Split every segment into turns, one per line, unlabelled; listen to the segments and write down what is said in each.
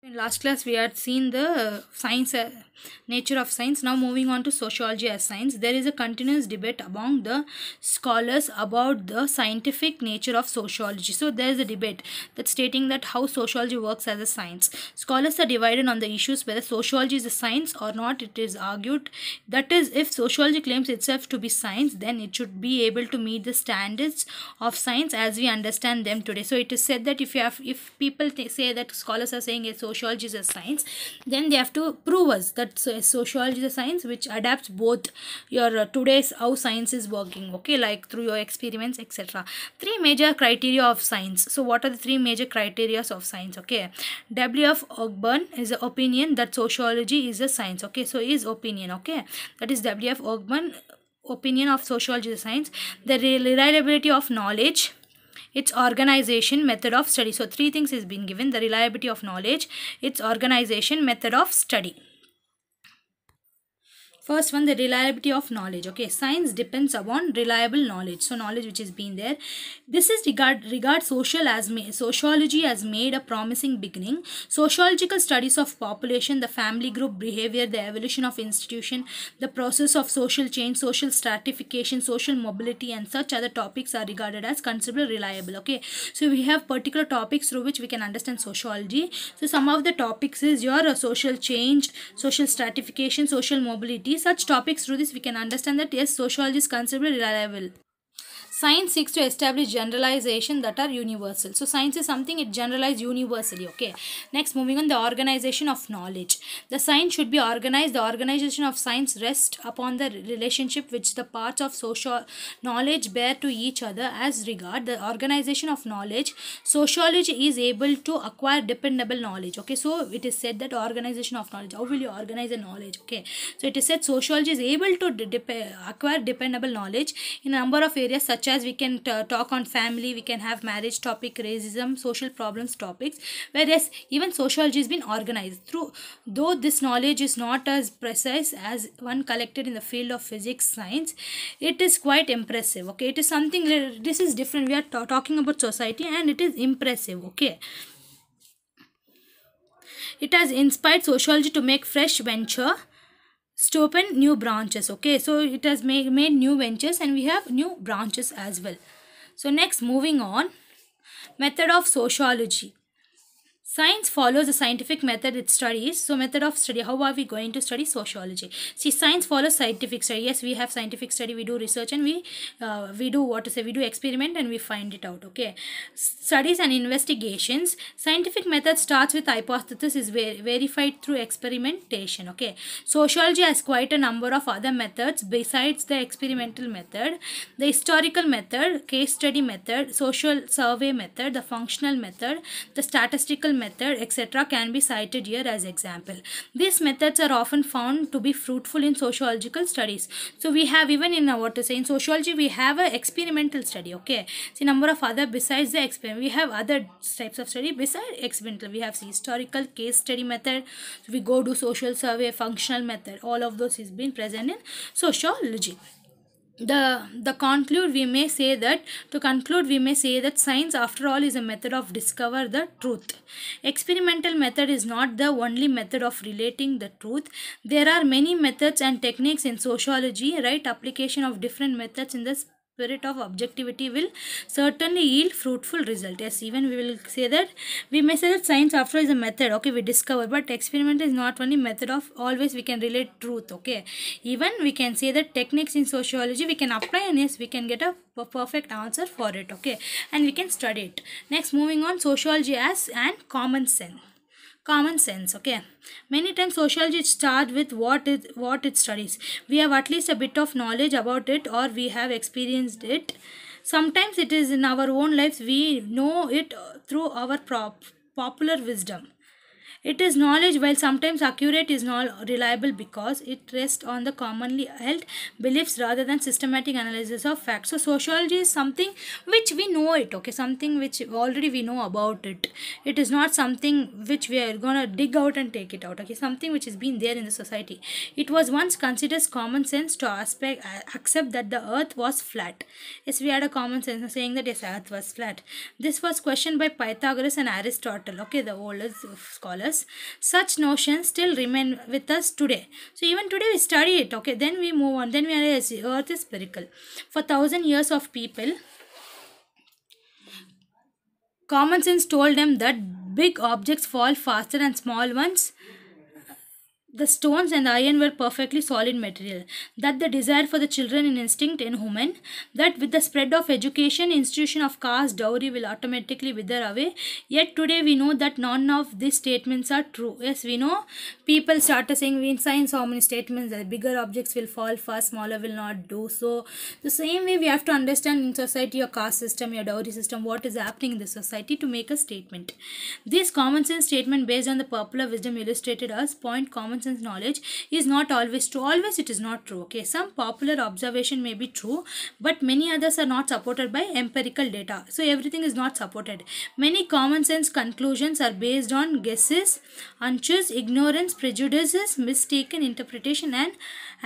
In last class we had seen the science uh, nature of science now moving on to sociology as science there is a continuous debate among the scholars about the scientific nature of sociology so there is a debate that's stating that how sociology works as a science scholars are divided on the issues whether sociology is a science or not it is argued that is if sociology claims itself to be science then it should be able to meet the standards of science as we understand them today so it is said that if you have if people say that scholars are saying it's sociology is a science then they have to prove us that sociology is a science which adapts both your uh, today's how science is working okay like through your experiments etc three major criteria of science so what are the three major criteria of science okay wf ogburn is the opinion that sociology is a science okay so is opinion okay that is wf ogburn opinion of sociology science the reliability of knowledge its organization method of study so three things is being given the reliability of knowledge its organization method of study First one, the reliability of knowledge. Okay, science depends upon reliable knowledge. So knowledge which is being there. This is regard regard social as sociology has made a promising beginning. Sociological studies of population, the family group behavior, the evolution of institution, the process of social change, social stratification, social mobility, and such other topics are regarded as considerably reliable. Okay, so we have particular topics through which we can understand sociology. So some of the topics is your social change, social stratification, social mobility such topics through this we can understand that yes sociology is considered reliable Science seeks to establish generalization that are universal. So science is something it generalized universally. Okay. Next, moving on the organization of knowledge. The science should be organized. The organization of science rests upon the relationship which the parts of social knowledge bear to each other as regard the organization of knowledge. Sociology is able to acquire dependable knowledge. Okay. So it is said that organization of knowledge. How will you organize the knowledge? Okay. So it is said sociology is able to de de acquire dependable knowledge in a number of areas such as we can talk on family we can have marriage topic racism social problems topics whereas even sociology has been organized through though this knowledge is not as precise as one collected in the field of physics science it is quite impressive okay it is something this is different we are talking about society and it is impressive okay it has inspired sociology to make fresh venture to open new branches okay so it has made, made new ventures and we have new branches as well so next moving on method of sociology Science follows a scientific method it studies. So method of study, how are we going to study sociology? See, science follows scientific study. Yes, we have scientific study, we do research and we, uh, we do what to say, we do experiment and we find it out, okay? Studies and investigations. Scientific method starts with hypothesis is ver verified through experimentation, okay? Sociology has quite a number of other methods besides the experimental method. The historical method, case study method, social survey method, the functional method, the statistical method method etc can be cited here as example. These methods are often found to be fruitful in sociological studies. So we have even in our to say in sociology we have a experimental study okay. See number of other besides the experiment we have other types of study besides experimental we have historical case study method so we go to social survey functional method all of those is been present in sociology the the conclude we may say that to conclude we may say that science after all is a method of discover the truth experimental method is not the only method of relating the truth there are many methods and techniques in sociology right application of different methods in this spirit of objectivity will certainly yield fruitful result yes even we will say that we may say that science after all is a method okay we discover but experiment is not only method of always we can relate truth okay even we can say that techniques in sociology we can apply and yes we can get a perfect answer for it okay and we can study it next moving on sociology as and common sense common sense okay many times sociology start with what it what it studies we have at least a bit of knowledge about it or we have experienced it sometimes it is in our own lives we know it through our prop, popular wisdom it is knowledge, while sometimes accurate, is not reliable because it rests on the commonly held beliefs rather than systematic analysis of facts. So, sociology is something which we know it, okay, something which already we know about it. It is not something which we are gonna dig out and take it out, okay, something which has been there in the society. It was once considered common sense to aspect, accept that the earth was flat. Yes, we had a common sense saying that yes, earth was flat. This was questioned by Pythagoras and Aristotle, okay, the oldest scholars us such notions still remain with us today so even today we study it okay then we move on then we are the earth is spherical for thousand years of people common sense told them that big objects fall faster and small ones the stones and the iron were perfectly solid material, that the desire for the children in instinct in women, that with the spread of education, institution of caste, dowry will automatically wither away. Yet today we know that none of these statements are true. Yes, we know people started saying we in science how many statements that bigger objects will fall fast, smaller will not do so. The same way we have to understand in society your caste system, your dowry system, what is happening in the society to make a statement. This common sense statement based on the popular wisdom illustrated us point common sense person's knowledge is not always true always it is not true okay some popular observation may be true but many others are not supported by empirical data so everything is not supported many common sense conclusions are based on guesses hunches ignorance prejudices mistaken interpretation and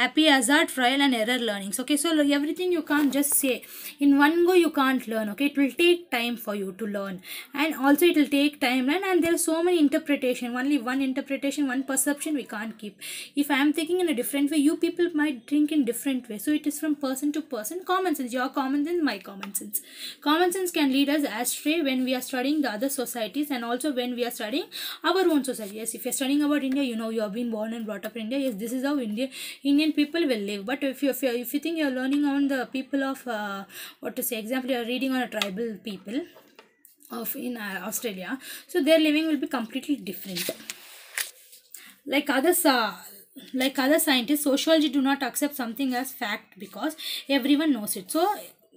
happy hazard trial and error learnings okay so everything you can't just say in one go you can't learn okay it will take time for you to learn and also it will take time and, and there are so many interpretation only one interpretation one perception we can't can't keep if i am thinking in a different way you people might drink in different way so it is from person to person common sense your common sense my common sense common sense can lead us astray when we are studying the other societies and also when we are studying our own society yes if you're studying about india you know you have been born and brought up in india yes this is how india indian people will live but if you if you, if you think you're learning on the people of uh, what to say example you're reading on a tribal people of in uh, australia so their living will be completely different like other like other scientists sociology do not accept something as fact because everyone knows it so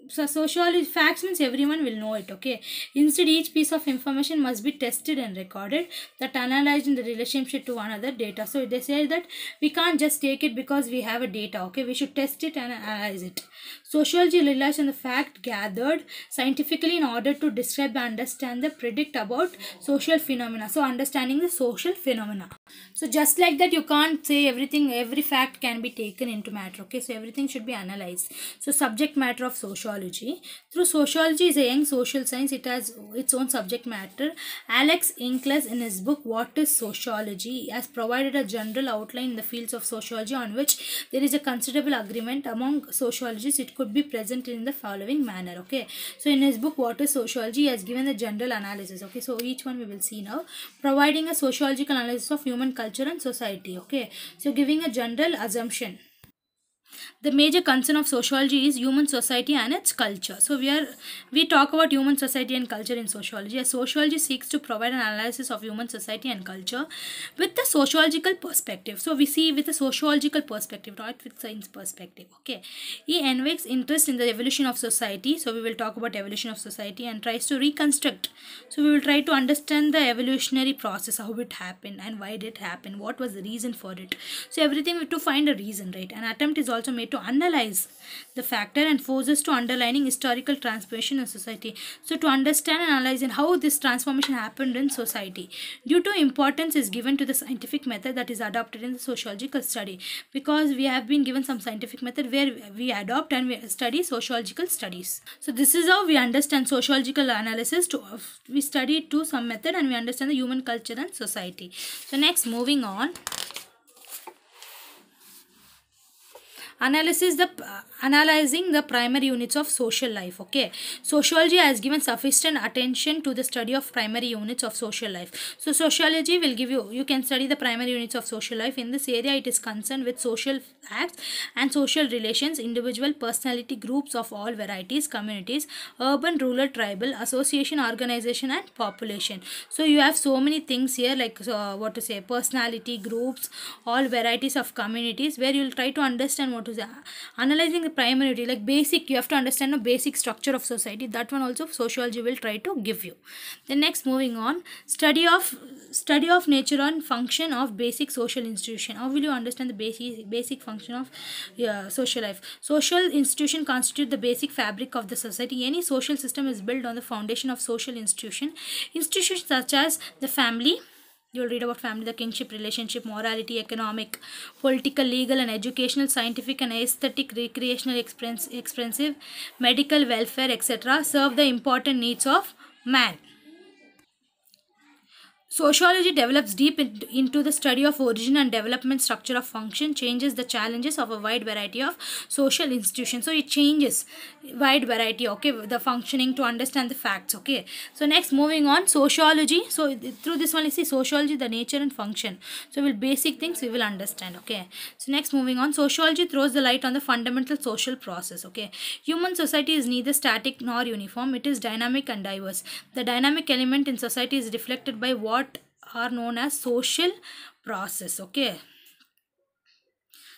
so sociology facts means everyone will know it okay instead each piece of information must be tested and recorded that analyzed in the relationship to another data so they say that we can't just take it because we have a data okay we should test it and analyze it Sociology relies on the fact gathered scientifically in order to describe understand the predict about social phenomena. So understanding the social phenomena. So just like that you can't say everything, every fact can be taken into matter. Okay, so everything should be analyzed. So subject matter of sociology. Through sociology is a young social science. It has its own subject matter. Alex Inkles in his book What is Sociology has provided a general outline in the fields of sociology on which there is a considerable agreement among sociologists. It could could be present in the following manner okay so in his book what is sociology he has given the general analysis okay so each one we will see now providing a sociological analysis of human culture and society okay so giving a general assumption the major concern of sociology is human society and its culture so we are we talk about human society and culture in sociology as sociology seeks to provide an analysis of human society and culture with the sociological perspective so we see with the sociological perspective not with science perspective okay he invokes interest in the evolution of society so we will talk about evolution of society and tries to reconstruct so we will try to understand the evolutionary process how it happened and why did it happen what was the reason for it so everything to find a reason right an attempt is also also made to analyze the factor and forces to underlying historical transformation in society. So to understand and analyze and how this transformation happened in society. Due to importance is given to the scientific method that is adopted in the sociological study because we have been given some scientific method where we adopt and we study sociological studies. So this is how we understand sociological analysis. To, we study to some method and we understand the human culture and society. So next moving on. analysis the analyzing the primary units of social life okay sociology has given sufficient attention to the study of primary units of social life so sociology will give you you can study the primary units of social life in this area it is concerned with social acts and social relations individual personality groups of all varieties communities urban rural tribal association organization and population so you have so many things here like uh, what to say personality groups all varieties of communities where you'll try to understand what what uh, is analyzing the primarily like basic you have to understand the basic structure of society that one also sociology will try to give you the next moving on study of study of nature and function of basic social institution how will you understand the basic basic function of yeah, social life social institution constitute the basic fabric of the society any social system is built on the foundation of social institution institutions such as the family You'll read about family, the kinship, relationship, morality, economic, political, legal and educational, scientific and aesthetic, recreational, expensive, medical, welfare, etc. serve the important needs of man. Sociology develops deep into the study of origin and development structure of function, changes the challenges of a wide variety of social institutions. So it changes wide variety, okay, the functioning to understand the facts, okay. So next moving on, sociology. So through this one, you see sociology, the nature and function. So will basic things we will understand, okay. So next moving on, sociology throws the light on the fundamental social process, okay. Human society is neither static nor uniform. It is dynamic and diverse. The dynamic element in society is reflected by what are known as social process okay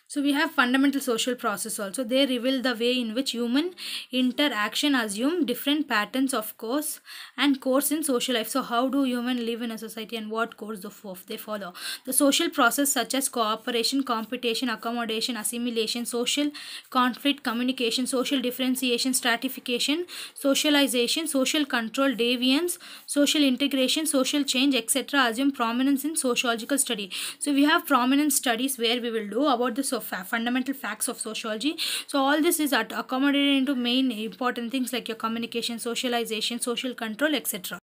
So we have fundamental social process also. They reveal the way in which human interaction assume different patterns of course and course in social life. So how do human live in a society and what course of they follow? The social process such as cooperation, competition, accommodation, assimilation, social conflict, communication, social differentiation, stratification, socialization, social control, deviance, social integration, social change, etc. assume prominence in sociological study. So we have prominent studies where we will do about the of fa fundamental facts of sociology so all this is accommodated into main important things like your communication socialization social control etc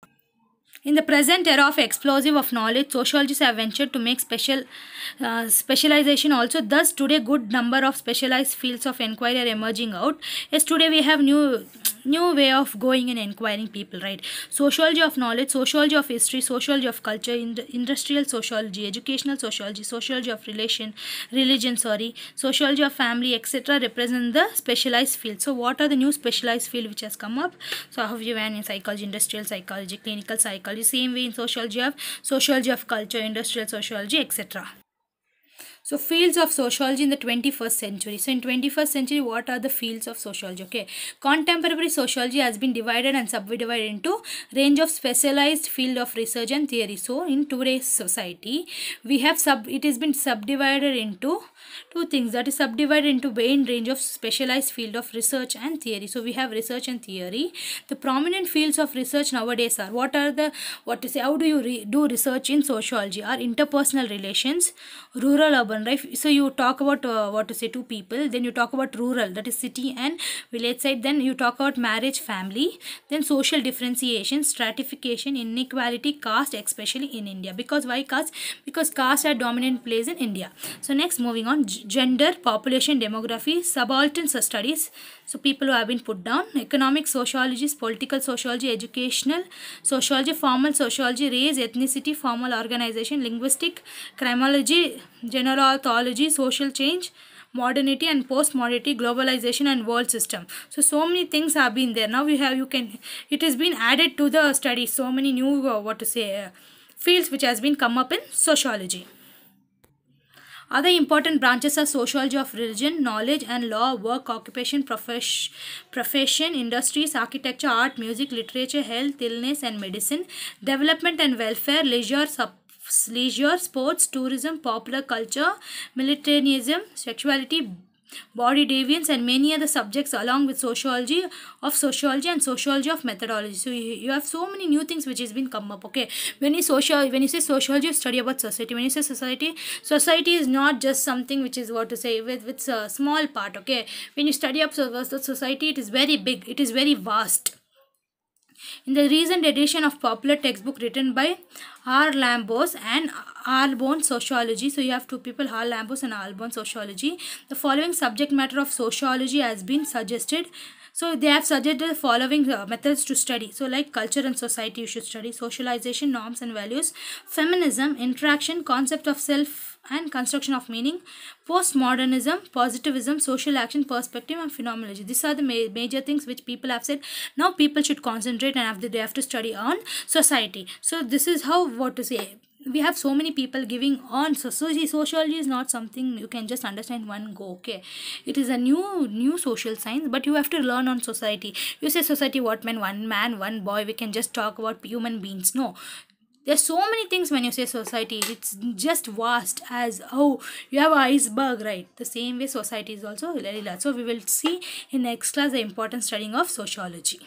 in the present era of explosive of knowledge, sociologists have ventured to make special uh, specialization also. Thus, today good number of specialized fields of inquiry are emerging out. Yes, today we have new new way of going and inquiring people, right? Sociology of knowledge, sociology of history, sociology of culture, ind industrial sociology, educational sociology, sociology of relation, religion, sorry, sociology of family, etc. represent the specialized fields. So, what are the new specialized field which has come up? So, I have given in psychology, industrial psychology, clinical psychology psychology same way in social geography social geography culture industrial sociology etc so fields of sociology in the 21st century. So in 21st century, what are the fields of sociology? Okay. Contemporary sociology has been divided and subdivided into range of specialized field of research and theory. So in today's society, we have sub it has been subdivided into two things that is subdivided into main range of specialized field of research and theory. So we have research and theory. The prominent fields of research nowadays are what are the what to say how do you re do research in sociology are interpersonal relations, rural urban right so you talk about uh, what to say to people then you talk about rural that is city and village side then you talk about marriage family then social differentiation stratification inequality caste especially in india because why caste because caste are dominant place in india so next moving on gender population demography subaltern studies so people who have been put down. Economic sociology, political sociology, educational sociology, formal sociology, race, ethnicity, formal organization, linguistic, criminology, general anthropology, social change, modernity and post-modernity, globalization and world system. So, so many things have been there. Now you have, you can, it has been added to the study. So many new, uh, what to say, uh, fields which has been come up in sociology. Other important branches are sociology of religion, knowledge and law, work, occupation, profession, profession, industries, architecture, art, music, literature, health, illness and medicine, development and welfare, leisure, leisure, sports, tourism, popular culture, militarism, sexuality, body deviance and many other subjects along with sociology of sociology and sociology of methodology so you, you have so many new things which has been come up okay when you social when you say sociology you study about society when you say society society is not just something which is what to say with with a small part okay when you study up society it is very big it is very vast in the recent edition of popular textbook written by R. Lambos and Arbon Sociology, so you have two people, R. Lambos and Arbon Sociology, the following subject matter of sociology has been suggested so they have suggested the following uh, methods to study. So like culture and society you should study, socialization, norms and values, feminism, interaction, concept of self and construction of meaning, postmodernism, positivism, social action, perspective and phenomenology. These are the ma major things which people have said. Now people should concentrate and have the, they have to study on society. So this is how what to say we have so many people giving on so, so sociology is not something you can just understand one go okay it is a new new social science but you have to learn on society you say society what man one man one boy we can just talk about human beings no there's so many things when you say society it's just vast as oh you have iceberg right the same way society is also very large so we will see in next class the important studying of sociology